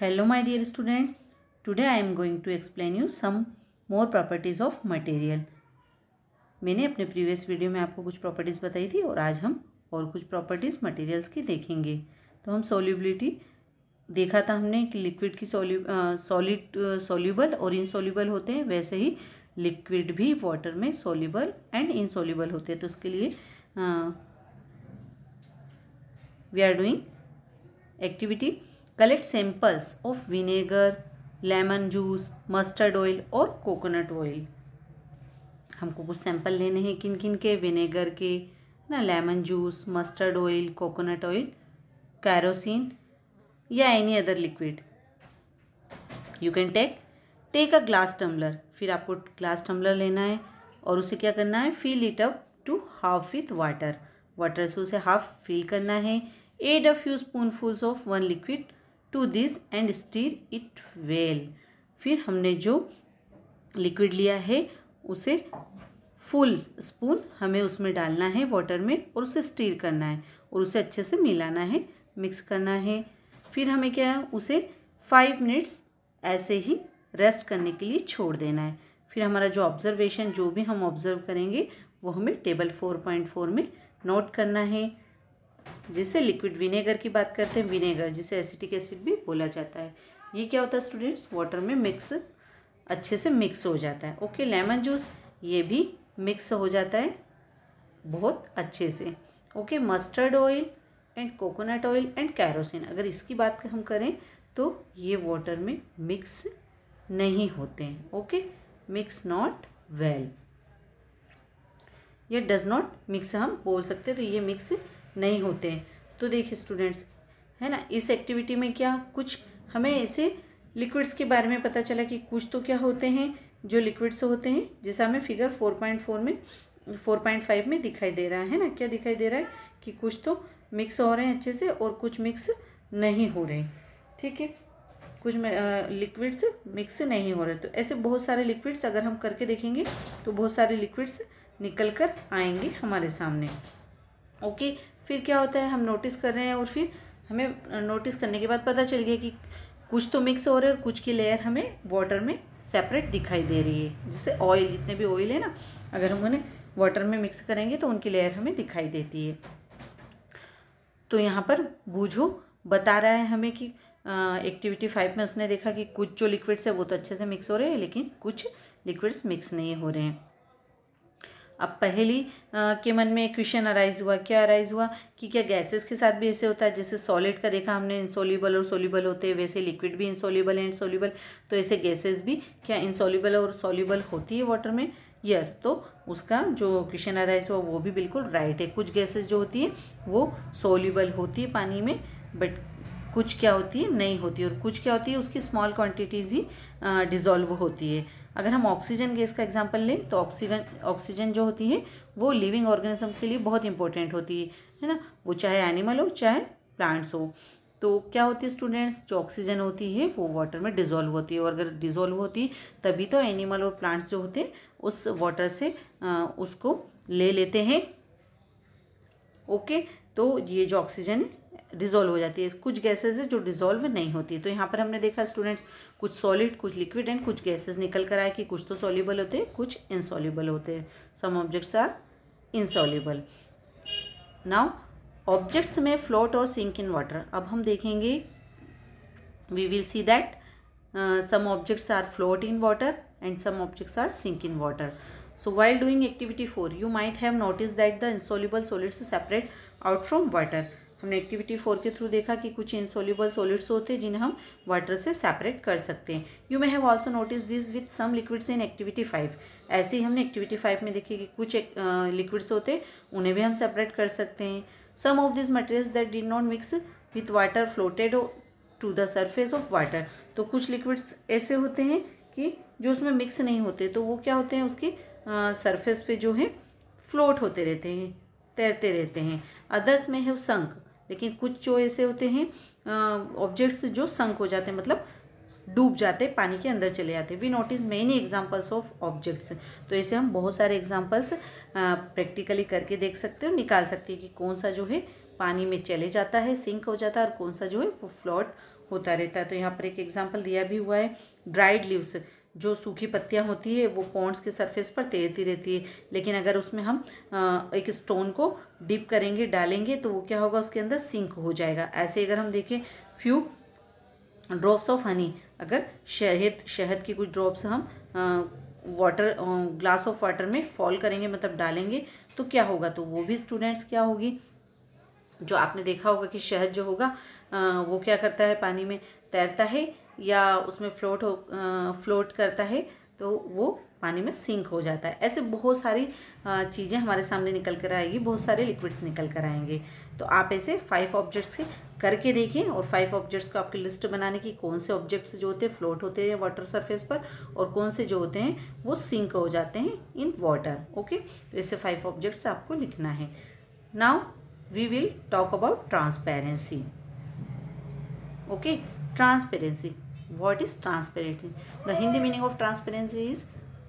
Hello my dear students today I am going to explain you some more properties of material मैंने अपने previous video में आपको कुछ properties बताई थी और आज हम और कुछ प्रॉपर्टीज़ मटेरियल्स की देखेंगे तो हम सॉल्युबिलिटी देखा था हमने कि लिक्विड की सॉल्यू सॉलिड सोल्यूबल और इनसोल्यूबल होते हैं वैसे ही लिक्विड भी वाटर में सोल्यूबल एंड इनसॉल्यूबल होते हैं तो उसके लिए we are doing activity collect samples of vinegar, lemon juice, mustard oil और coconut oil. हमको कुछ सैंपल लेने हैं किन किन के विनेगर के ना lemon juice mustard oil coconut oil kerosene या any other liquid you can take take a glass tumbler फिर आपको ग्लास टम्बलर लेना है और उसे क्या करना है fill it up to half with water water से उसे हाफ फिल करना है add a few spoonfuls of one liquid to this and stir it well फिर हमने जो लिक्विड लिया है उसे फुल स्पून हमें उसमें डालना है वाटर में और उसे स्टीर करना है और उसे अच्छे से मिलाना है मिक्स करना है फिर हमें क्या है उसे फाइव मिनट्स ऐसे ही रेस्ट करने के लिए छोड़ देना है फिर हमारा जो ऑब्जर्वेशन जो भी हम ऑब्ज़र्व करेंगे वो हमें टेबल फोर पॉइंट फोर में नोट करना है जैसे लिक्विड विनेगर की बात करते हैं विनेगर जिसे एसिटिक एसिड भी बोला जाता है ये क्या होता है स्टूडेंट्स वाटर में मिक्स अच्छे से मिक्स हो जाता है ओके लेमन जूस ये भी मिक्स हो जाता है बहुत अच्छे से okay mustard oil and coconut oil and kerosene अगर इसकी बात हम करें तो ये वाटर में मिक्स नहीं होते हैं ओके मिक्स नॉट वेल ये डज नॉट मिक्स हम बोल सकते हैं तो ये मिक्स नहीं होते तो देखिए स्टूडेंट्स है ना इस एक्टिविटी में क्या कुछ हमें ऐसे लिक्विड्स के बारे में पता चला कि कुछ तो क्या होते हैं जो लिक्विड्स होते हैं जैसा हमें फिगर फोर पॉइंट फोर में फोर पॉइंट फाइव में दिखाई दे रहा है ना क्या दिखाई दे रहा है कि कुछ तो मिक्स हो रहे हैं अच्छे से और कुछ मिक्स नहीं हो रहे ठीक है कुछ लिक्विड्स मिक्स नहीं हो रहे तो ऐसे बहुत सारे लिक्विड्स अगर हम करके देखेंगे तो बहुत सारे लिक्विड्स निकल कर आएंगे हमारे सामने ओके फिर क्या होता है हम नोटिस कर रहे हैं और फिर हमें नोटिस करने के बाद पता चल गया कि कुछ तो मिक्स हो रहा है और कुछ की लेयर हमें वाटर में सेपरेट दिखाई दे रही है जैसे ऑयल जितने भी ऑयल है ना अगर हम उन्हें वाटर में मिक्स करेंगे तो उनकी लेयर हमें दिखाई देती है तो यहाँ पर बूझो बता रहा है हमें कि एक्टिविटी फाइव में उसने देखा कि कुछ जो लिक्विड्स है वो तो अच्छे से मिक्स हो रहे हैं लेकिन कुछ लिक्विड्स मिक्स नहीं हो रहे हैं अब पहली के मन में क्वेश्चन अराइज हुआ क्या अराइज हुआ कि क्या गैसेस के साथ भी ऐसे होता है जैसे सॉलिड का देखा हमने इंसॉल्यूबल और सोल्यूबल होते हैं वैसे लिक्विड भी इंसॉल्यूबल है सोल्यूबल तो ऐसे गैसेस भी क्या इंसॉल्यूबल और सोल्यूबल होती है वाटर में यस yes, तो उसका जो क्वेश्चन अराइज हुआ वो भी बिल्कुल राइट है कुछ गैसेज जो होती है वो सोल्यूबल होती है पानी में बट कुछ क्या होती है नहीं होती और कुछ क्या होती है उसकी स्मॉल क्वांटिटीज़ ही डिज़ोल्व होती है अगर हम ऑक्सीजन गैस का एग्जाम्पल लें तो ऑक्सीजन ऑक्सीजन जो होती है वो लिविंग ऑर्गेनिज्म के लिए बहुत इंपॉर्टेंट होती है है ना वो चाहे एनिमल हो चाहे प्लांट्स हो तो क्या होती है स्टूडेंट्स जो ऑक्सीजन होती है वो वाटर में डिजोल्व होती है और अगर डिजोल्व होती है तभी तो एनिमल और प्लांट्स जो होते हैं उस वाटर से आ, उसको ले लेते हैं ओके तो ये जो ऑक्सीजन है डिज़ोल्व हो जाती है कुछ गैसेज है जो डिज़ोल्व नहीं होती तो यहाँ पर हमने देखा स्टूडेंट्स कुछ सॉलिड कुछ लिक्विड एंड कुछ गैसेज निकल कर आए कि कुछ तो सॉल्यूबल होते हैं कुछ इनसॉल्यूबल होते हैं some objects are insoluble now objects में फ्लोट और सिंक इन वाटर अब हम देखेंगे we will see that some objects are float in water and some objects are sink in water so while doing activity four you might have notice that the insoluble solids separate out from water हमने activity four के through देखा कि कुछ insoluble solids होते हैं जिन्हें हम water से सेपरेट कर सकते हैं you may have also notice this with some liquids in activity five ऐसे ही हमने एक्टिविटी फाइव में देखी कि कुछ लिक्विड्स होते उन्हें भी हम सेपरेट कर सकते हैं some of this materials that did not mix with water floated to the surface of water तो कुछ लिक्विड्स ऐसे होते हैं कि जो उसमें मिक्स नहीं होते तो वो क्या होते हैं उसकी सरफेस पे जो है फ्लोट होते रहते हैं तैरते रहते हैं अदर्स में है संक लेकिन कुछ जो ऐसे होते हैं ऑब्जेक्ट्स जो संक हो जाते हैं मतलब डूब जाते पानी के अंदर चले जाते we notice many examples of objects तो ऐसे हम बहुत सारे एग्जाम्पल्स प्रैक्टिकली करके देख सकते हैं और निकाल सकते हैं कि कौन सा जो है पानी में चले जाता है सिंक हो जाता है और कौन सा जो है वो फ्लॉट होता रहता है तो यहाँ पर एक एग्जाम्पल दिया भी हुआ है ड्राइड लीव्स जो सूखी पत्तियाँ होती है वो पॉन्ड्स के सरफेस पर तैरती रहती है लेकिन अगर उसमें हम एक स्टोन को डिप करेंगे डालेंगे तो वो क्या होगा उसके अंदर सिंक हो जाएगा ऐसे अगर हम देखें फ्यू ड्रॉप्स ऑफ हनी अगर शहद शहद की कुछ ड्रॉप्स हम वाटर ग्लास ऑफ वाटर में फॉल करेंगे मतलब डालेंगे तो क्या होगा तो वो भी स्टूडेंट्स क्या होगी जो आपने देखा होगा कि शहद जो होगा आ, वो क्या करता है पानी में तैरता है या उसमें फ्लोट हो फ्लोट करता है तो वो पानी में सिंक हो जाता है ऐसे बहुत सारी चीज़ें हमारे सामने निकल कर आएगी बहुत सारे लिक्विड्स निकल कर आएंगे तो आप ऐसे फाइव ऑब्जेक्ट्स के करके देखें और फाइव ऑब्जेक्ट्स को आपकी लिस्ट बनाने की कौन से ऑब्जेक्ट्स जो होते हैं फ्लोट होते हैं वाटर सरफेस पर और कौन से जो होते हैं वो सिंक हो जाते हैं इन वाटर ओके तो ऐसे फाइव ऑब्जेक्ट्स आपको लिखना है now we will talk about transparency okay transparency what is transparency the Hindi meaning of transparency is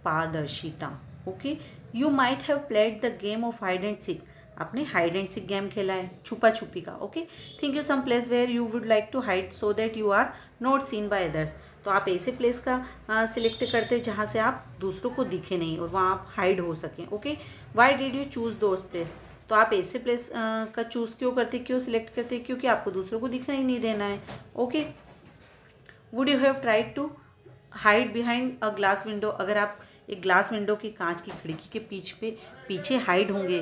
पारदर्शिता okay you might have played the game of hide and seek आपने hide and sick game खेला है छुपा छुपी का okay think you some place where you would like to hide so that you are not seen by others तो आप ऐसे place का सिलेक्ट करते जहाँ से आप दूसरों को दिखे नहीं और वहाँ आप हाइड हो सकें okay why did you choose those place तो आप ऐसे प्लेस का चूज़ क्यों करते क्यों सिलेक्ट करते क्योंकि आपको दूसरों को दिखाई नहीं देना है okay okay? Would you have tried to hide behind a glass window अगर आप एक ग्लास विंडो की कांच की खिड़की के पीछे पे पीछे हाइड होंगे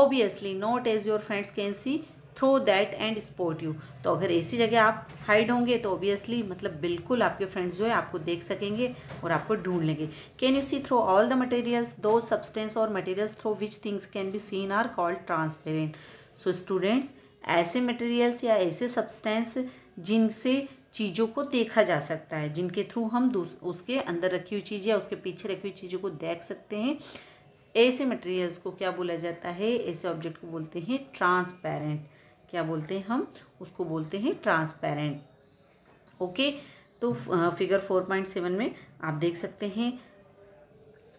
obviously not as your friends can see through that and spot you तो अगर ऐसी जगह आप हाइड होंगे तो ऑब्वियसली मतलब बिल्कुल आपके फ्रेंड्स जो है आपको देख सकेंगे और आपको ढूंढ लेंगे can you see through all the materials दो सब्सटेंस और materials through which things can be seen are called transparent so students ऐसे मटेरियल्स या ऐसे सब्सटेंस जिनसे चीज़ों को देखा जा सकता है जिनके थ्रू हम उसके अंदर रखी हुई चीज़ या उसके पीछे रखी हुई चीज़ों को देख सकते हैं ऐसे मटेरियल्स को क्या बोला जाता है ऐसे ऑब्जेक्ट को बोलते हैं ट्रांसपेरेंट क्या बोलते हैं हम उसको बोलते हैं ट्रांसपेरेंट ओके तो फिगर फोर पॉइंट सेवन में आप देख सकते हैं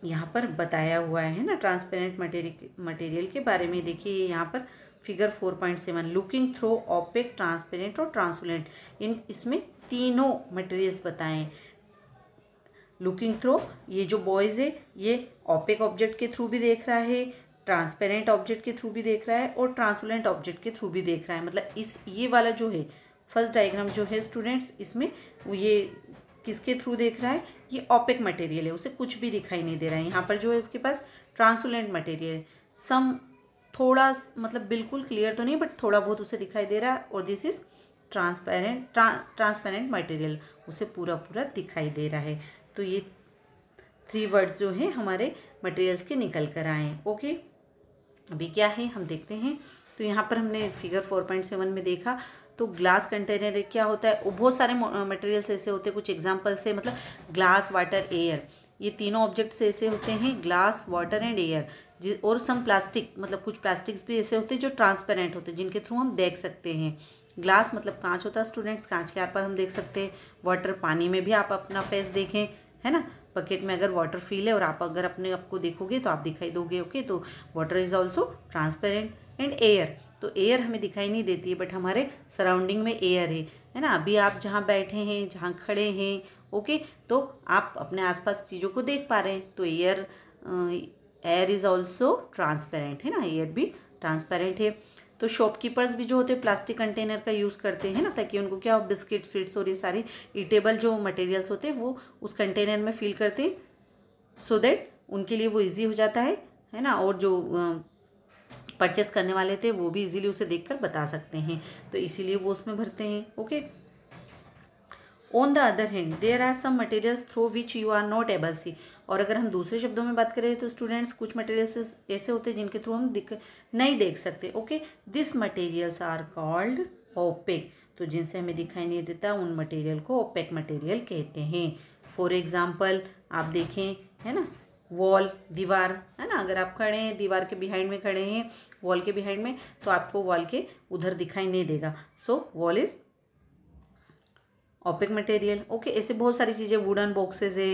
यहाँ पर बताया हुआ है ना ट्रांसपेरेंट मटेरियल मटेरियल के बारे में देखिए यहाँ पर figure four point seven looking through opaque transparent और ट्रांसुलेंट इन इसमें तीनों मटेरियल्स बताएं लुकिंग थ्रो ये जो बॉयज़ है ये ऑपेक ऑब्जेक्ट के थ्रू भी देख रहा है ट्रांसपेरेंट ऑब्जेक्ट के थ्रू भी देख रहा है और ट्रांसुलेंट ऑब्जेक्ट के थ्रू भी देख रहा है मतलब इस ये वाला जो है फर्स्ट डायग्राम जो है स्टूडेंट्स इसमें ये किसके थ्रू देख रहा है ये ऑपेक मटेरियल है उसे कुछ भी दिखाई नहीं दे रहा है यहाँ पर जो है उसके पास ट्रांसुलेंट मटेरियल सम थोड़ा मतलब बिल्कुल क्लियर तो नहीं बट थोड़ा बहुत उसे दिखाई दे रहा है और दिस इज़ ट्रांसपेरेंट ट्रा, ट्रांसपेरेंट मटेरियल उसे पूरा पूरा दिखाई दे रहा है तो ये थ्री वर्ड्स जो हैं हमारे मटेरियल्स के निकल कर आए ओके अभी क्या है हम देखते हैं तो यहाँ पर हमने फिगर फोर पॉइंट सेवन में देखा तो ग्लास कंटेनर क्या होता है बहुत सारे मटेरियल्स ऐसे होते हैं कुछ एग्जाम्पल से मतलब ग्लास वाटर एयर ये तीनों ऑब्जेक्ट्स ऐसे होते हैं ग्लास वाटर एंड एयर और सम प्लास्टिक मतलब कुछ प्लास्टिक्स भी ऐसे होते हैं जो ट्रांसपेरेंट होते हैं जिनके थ्रू हम देख सकते हैं ग्लास मतलब कांच होता है स्टूडेंट्स कांच के आर पर हम देख सकते हैं वाटर पानी में भी आप अपना फेस देखें है ना बकेट में अगर वाटर फील है और आप अगर अपने आप को देखोगे तो आप दिखाई दोगे ओके तो water is also transparent and air तो एयर हमें दिखाई नहीं देती है बट हमारे सराउंडिंग में एयर है है ना अभी आप जहाँ बैठे हैं जहाँ खड़े हैं ओके तो आप अपने आसपास चीज़ों को देख पा रहे हैं तो air air is also transparent है ना एयर भी ट्रांसपेरेंट है तो शॉपकीपर्स भी जो होते हैं प्लास्टिक कंटेनर का यूज़ करते हैं ना ताकि उनको क्या बिस्किट स्वीट्स और ये सारे ईटेबल जो मटेरियल्स होते हैं वो उस कंटेनर में फिल करते हैं सो दैट उनके लिए वो इजी हो जाता है है ना और जो परचेस करने वाले थे वो भी इजीली उसे देखकर बता सकते हैं तो इसीलिए वो उसमें भरते हैं okay on the other hand there are some materials through which you are not able see और अगर हम दूसरे शब्दों में बात करें तो स्टूडेंट्स कुछ मटेरियल्स ऐसे होते हैं जिनके थ्रू हम दिख नहीं देख सकते okay this materials are called opaque तो जिनसे हमें दिखाई नहीं देता उन मटेरियल को ओपेक मटेरियल कहते हैं फॉर एग्ज़ाम्पल आप देखें है ना वॉल दीवार है ना अगर आप खड़े हैं दीवार के बिहाइंड में खड़े हैं वॉल के बिहाइंड में तो आपको वॉल के उधर दिखाई नहीं देगा so wall is opaque material okay ऐसे बहुत सारी चीज़ें वुडन बॉक्सेज है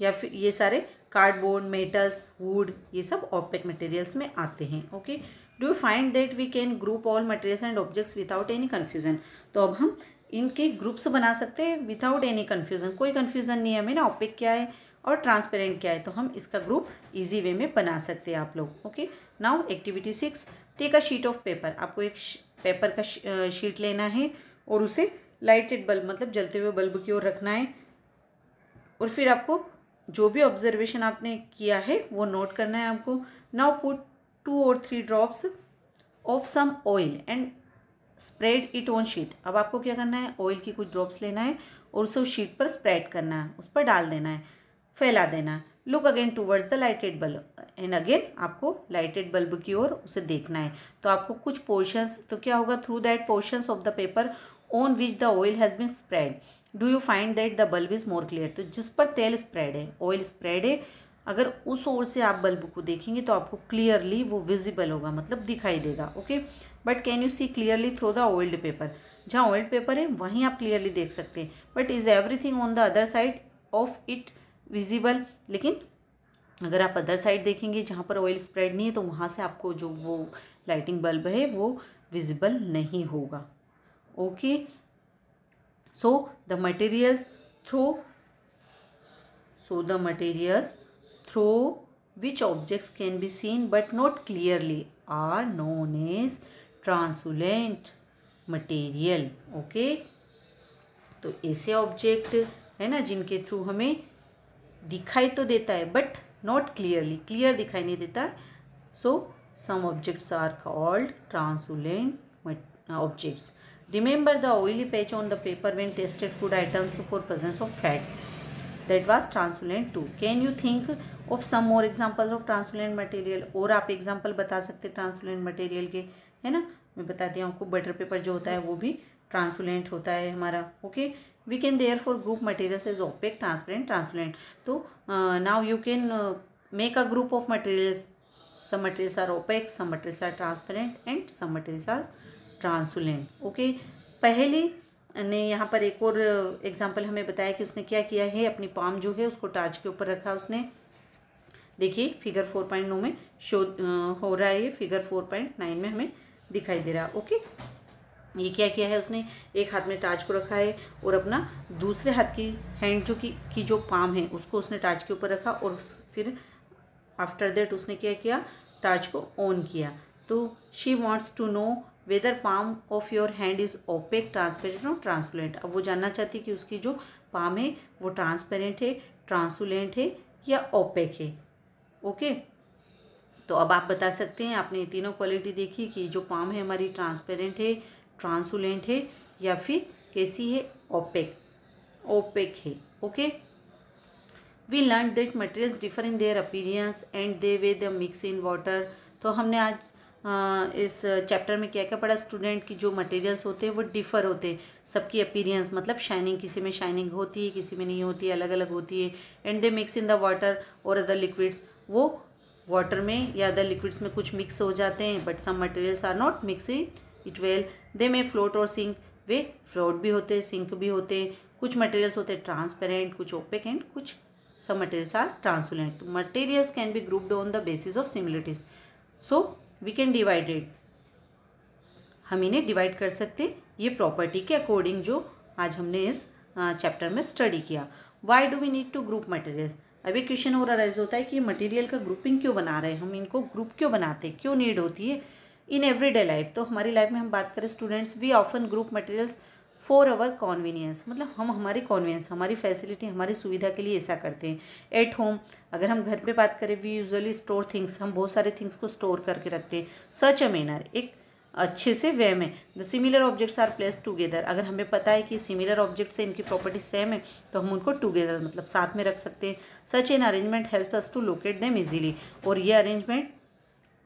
या फिर ये सारे कार्डबोर्ड मेटल्स वुड ये सब ऑपेक मटेरियल्स में आते हैं okay do you find that we can group all materials and objects without any confusion तो अब हम इनके ग्रुप्स बना सकते हैं विदाउट एनी कन्फ्यूजन कोई कन्फ्यूजन नहीं है हमें ना ऑपेक क्या है और ट्रांसपेरेंट क्या है तो हम इसका ग्रुप ईजी वे में बना सकते हैं आप लोग okay now activity six take a sheet of paper आपको एक पेपर का शीट लेना है और उसे लाइटेड बल्ब मतलब जलते हुए बल्ब की ओर रखना है और फिर आपको जो भी ऑब्जर्वेशन आपने किया है वो नोट करना है आपको नाउ पुट टू और three drops of some oil and spread it on sheet अब आपको क्या करना है ऑयल की कुछ ड्रॉप्स लेना है और उसे उस शीट पर स्प्रेड करना है उस पर डाल देना है फैला देना है look again towards the lighted bulb and again आपको लाइटेड बल्ब की ओर उसे देखना है तो आपको कुछ पोर्शंस तो क्या होगा through that portions of the paper on which the oil has been spread do you find that the bulb is more clear तो जिस पर तेल स्प्रेड है ऑयल स्प्रेड है अगर उस ओर से आप बल्ब को देखेंगे तो आपको क्लियरली वो विजिबल होगा मतलब दिखाई देगा okay but can you see clearly through the old paper जहाँ ओल्ड पेपर है वहीं आप क्लियरली देख सकते हैं but is everything on the other side of it visible लेकिन अगर आप अदर साइड देखेंगे जहाँ पर ऑयल स्प्रेड नहीं है तो वहाँ से आपको जो वो लाइटिंग बल्ब है वो विजिबल नहीं होगा okay okay? so the materials throw so the materials throw which objects can be seen but not clearly are known as translucent material okay तो ऐसे ऑब्जेक्ट है ना जिनके थ्रू हमें दिखाई तो देता है बट नॉट क्लियरली क्लियर दिखाई नहीं देता so some objects are called translucent objects Remember the oily patch on the paper when tested food items for presence of fats. That was translucent too. Can you think of some more examples of translucent material? or aap example bata sakte translucent material के है ना मैं बता दिया आपको butter paper जो होता है वो भी ट्रांसुलेंट होता है हमारा okay we can therefore group materials is opaque transparent translucent तो now you can make a group of materials some materials are opaque some materials are transparent and some materials are translucent okay पहले ने यहाँ पर एक और example हमें बताया कि उसने क्या किया है अपनी पाम जो है उसको टार्च के ऊपर रखा उसने देखिए फिगर फोर पॉइंट नो में शो हो रहा है ये फिगर फोर पॉइंट नाइन में हमें दिखाई दे रहा ओके ये क्या किया है उसने एक हाथ में टार्च को रखा है और अपना दूसरे हाथ की हैंड जो की, की जो पाम है उसको उसने टार्च के ऊपर रखा और फिर आफ्टर दैट उसने क्या किया टार्च को ऑन किया तो she wants to know whether palm of your hand is opaque transparent और ट्रांसलूट अब वो जानना चाहती है कि उसकी जो पाम है वो ट्रांसपेरेंट है ट्रांसुलेंट है या ओपेक है ओके तो अब आप बता सकते हैं आपने तीनों क्वालिटी देखी कि जो पाम है हमारी ट्रांसपेरेंट है ट्रांसुलेंट है या फिर कैसी है ओपेक ओपेक है okay we learn that materials differ in their appearance and they way the mix in water तो हमने आज हाँ, इस चैप्टर में क्या क्या पढ़ा स्टूडेंट की जो मटेरियल्स होते हैं वो डिफ़र होते हैं सबकी अपीरियंस मतलब शाइनिंग किसी में शाइनिंग होती है किसी में नहीं होती अलग अलग होती है and they mix in the water और अदर लिक्विड्स वो वाटर में या अदर लिक्विड्स में कुछ मिक्स हो जाते हैं but some materials are not mix in it well they may float और सिंक वे फ्लोट भी होते हैं सिंक भी होते हैं कुछ मटेरियल्स होते हैं ट्रांसपेरेंट कुछ ओपेक एंड कुछ सब materials are transparent materials can be grouped on the basis of similarities so we can divide it हम इन्हें डिवाइड कर सकते ये प्रॉपर्टी के अकॉर्डिंग जो आज हमने इस चैप्टर में स्टडी किया why do we need to group materials अभी क्वेश्चन और अराइज होता है कि मटेरियल का ग्रुपिंग क्यों बना रहे हैं हम इनको ग्रुप क्यों बनाते हैं क्यों नीड होती है इन एवरीडे लाइफ तो हमारी लाइफ में हम बात करें students we often group materials for our convenience मतलब हम हमारे कॉन्वीनियंस हमारी फैसिलिटी हमारी सुविधा के लिए ऐसा करते हैं एट होम अगर हम घर पे बात करें वी यूजली स्टोर थिंग्स हम बहुत सारे थिंग्स को स्टोर करके रखते हैं सच अ मैनर एक अच्छे से वे में the similar objects are place together अगर हमें पता है कि सिमिलर ऑब्जेक्ट से इनकी प्रॉपर्टी सेम है तो हम उनको टुगेदर मतलब साथ में रख सकते हैं such an arrangement help us to locate them easily और ये अरेंजमेंट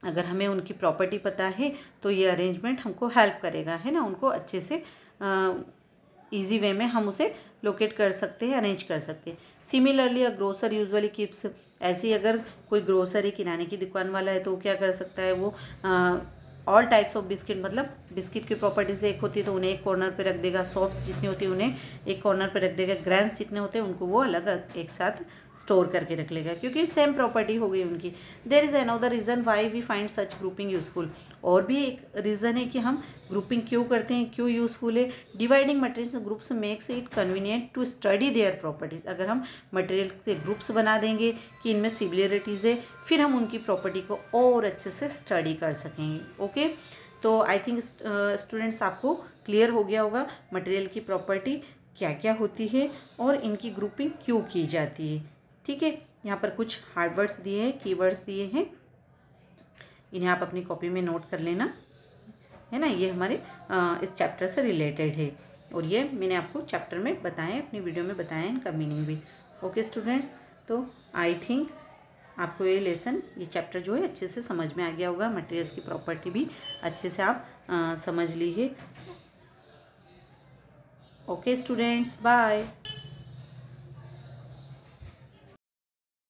अगर हमें उनकी प्रॉपर्टी पता है तो ये अरेंजमेंट हमको हेल्प करेगा है ना उनको अच्छे से ईजी वे में हम उसे लोकेट कर सकते हैं अरेंज कर सकते हैं सिमिलरली अ ग्रोसर किप्स ऐसे ऐसी अगर कोई ग्रोसरी किराने की दुकान वाला है तो क्या कर सकता है वो ऑल टाइप्स ऑफ बिस्किट मतलब बिस्किट की प्रॉपर्टीज एक होती है तो उन्हें एक कॉर्नर पे रख देगा सॉप्स जितनी होती है उन्हें एक कॉर्नर पे रख देगा ग्रैंड्स जितने होते हैं उनको वो अलग एक साथ स्टोर करके रख लेगा क्योंकि सेम प्रॉपर्टी हो गई उनकी there is an other reason why we find such grouping useful और भी एक रीज़न है कि हम ग्रुपिंग क्यों करते हैं क्यों यूज़फुल है dividing material groups makes it convenient to study their properties अगर हम मटेरियल के ग्रुप्स बना देंगे कि इनमें सिमिलरिटीज़ है फिर हम उनकी प्रॉपर्टी को और अच्छे से स्टडी कर सकेंगे ओके तो आई थिंक स्टूडेंट्स आपको क्लियर हो गया होगा मटेरियल की प्रॉपर्टी क्या क्या होती है और इनकी ग्रुपिंग क्यों की जाती है ठीक है यहाँ पर कुछ हार्डवर्ड्स दिए हैं कीवर्ड्स दिए हैं इन्हें आप अपनी कॉपी में नोट कर लेना है ना ये हमारे आ, इस चैप्टर से रिलेटेड है और ये मैंने आपको चैप्टर में बताएं अपनी वीडियो में बताया इनका मीनिंग भी ओके स्टूडेंट्स तो आई थिंक आपको ये लेसन ये चैप्टर जो है अच्छे से समझ में आ गया होगा मटेरियल्स की प्रॉपर्टी भी अच्छे से आप आ, समझ लीजिए ओके स्टूडेंट्स बाय